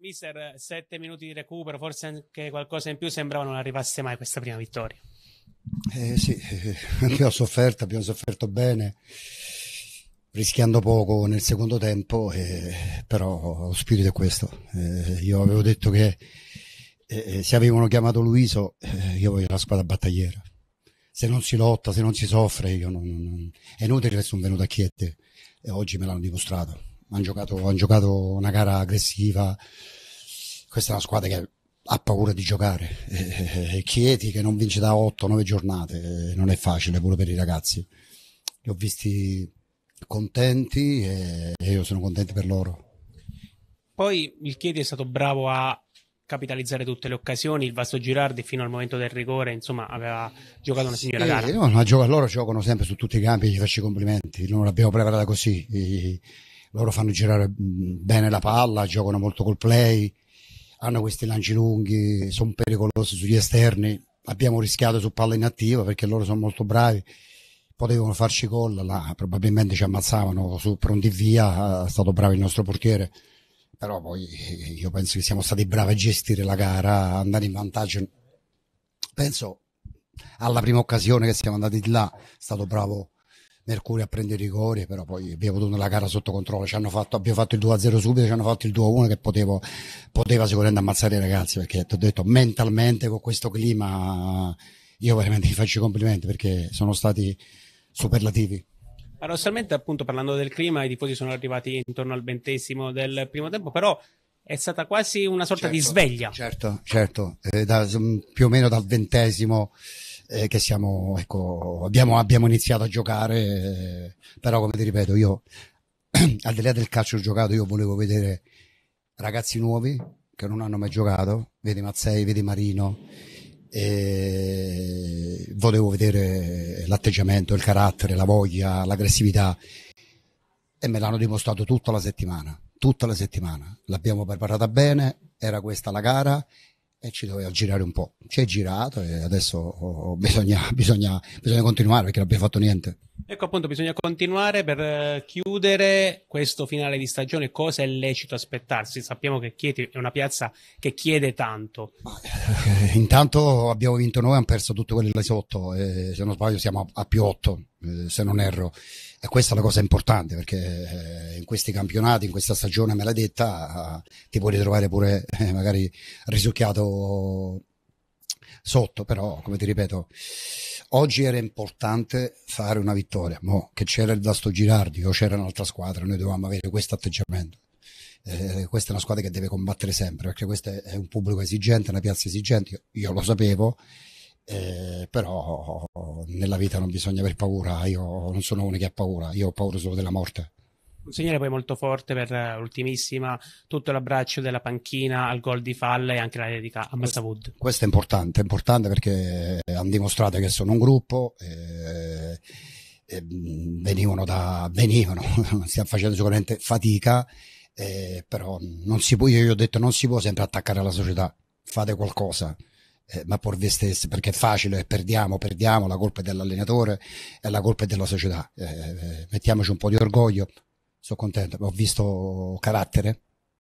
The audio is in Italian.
Mister, sette minuti di recupero, forse anche qualcosa in più, sembrava non arrivasse mai questa prima vittoria. Eh sì, eh, abbiamo sofferto, abbiamo sofferto bene, rischiando poco nel secondo tempo, eh, però lo spirito è questo. Eh, io avevo detto che eh, eh, se avevano chiamato Luiso, io voglio la squadra battagliera. Se non si lotta, se non si soffre, io non, non, è inutile che sono venuto a chiedere e oggi me l'hanno dimostrato hanno giocato, hanno giocato una gara aggressiva. Questa è una squadra che ha paura di giocare. E eh, eh, Chieti che non vince da 8-9 giornate, eh, non è facile pure per i ragazzi. Li ho visti contenti e io sono contento per loro. Poi il Chieti è stato bravo a capitalizzare tutte le occasioni. Il Vasto Girardi, fino al momento del rigore, insomma, aveva giocato una signora sì, gara. No, ma gioca, loro giocano sempre su tutti i campi. Gli faccio i complimenti. Non l'abbiamo preparata così. I, loro fanno girare bene la palla, giocano molto col play, hanno questi lanci lunghi, sono pericolosi sugli esterni, abbiamo rischiato su palla inattiva perché loro sono molto bravi, potevano farci gol, là, probabilmente ci ammazzavano su pronti via, è stato bravo il nostro portiere, però poi eh, io penso che siamo stati bravi a gestire la gara, andare in vantaggio. Penso alla prima occasione che siamo andati di là, è stato bravo Mercurio a prendere i rigori, però poi abbiamo avuto la gara sotto controllo, ci hanno fatto, abbiamo fatto il 2-0 subito, ci hanno fatto il 2-1 che potevo, poteva sicuramente ammazzare i ragazzi, perché ti ho detto mentalmente con questo clima io veramente vi faccio i complimenti perché sono stati superlativi. Paradossalmente appunto parlando del clima i tifosi sono arrivati intorno al ventesimo del primo tempo, però è stata quasi una sorta certo, di sveglia. Certo, certo, eh, da, più o meno dal ventesimo eh, che siamo, ecco, abbiamo, abbiamo iniziato a giocare, eh, però come ti ripeto io, al di là del calcio giocato, io volevo vedere ragazzi nuovi che non hanno mai giocato, vedi Mazzei, vedi Marino, e volevo vedere l'atteggiamento, il carattere, la voglia, l'aggressività e me l'hanno dimostrato tutta la settimana, tutta la settimana. L'abbiamo preparata bene, era questa la gara e ci doveva girare un po'. Ci è girato e adesso bisogna, bisogna, bisogna continuare perché non abbiamo fatto niente. Ecco appunto, bisogna continuare per eh, chiudere questo finale di stagione. Cosa è lecito aspettarsi? Sappiamo che Chieti è una piazza che chiede tanto. Eh, intanto abbiamo vinto noi, hanno perso tutti quelli là sotto. Eh, se non sbaglio, siamo a, a più 8, eh, se non erro. E questa è la cosa importante perché in questi campionati, in questa stagione me l'ha detta, ti puoi ritrovare pure magari risucchiato sotto, però come ti ripeto oggi era importante fare una vittoria, mo che c'era il Dasto Girardi o c'era un'altra squadra, noi dovevamo avere questo atteggiamento. Eh, questa è una squadra che deve combattere sempre perché questo è un pubblico esigente, una piazza esigente, io, io lo sapevo. Eh, però nella vita non bisogna aver paura, io non sono uno che ha paura, io ho paura solo della morte un segnale poi molto forte per l'ultimissima, tutto l'abbraccio della panchina al gol di Falle e anche la dedica a Wood Questo è importante, è importante perché hanno dimostrato che sono un gruppo. Eh, eh, venivano da venivano stiamo facendo sicuramente fatica eh, però non si può io gli ho detto non si può sempre attaccare alla società fate qualcosa eh, ma per voi stessi, perché è facile, eh, perdiamo, perdiamo, la colpa è dell'allenatore e la colpa è della società. Eh, eh mettiamoci un po' di orgoglio, sono contento, ho visto carattere,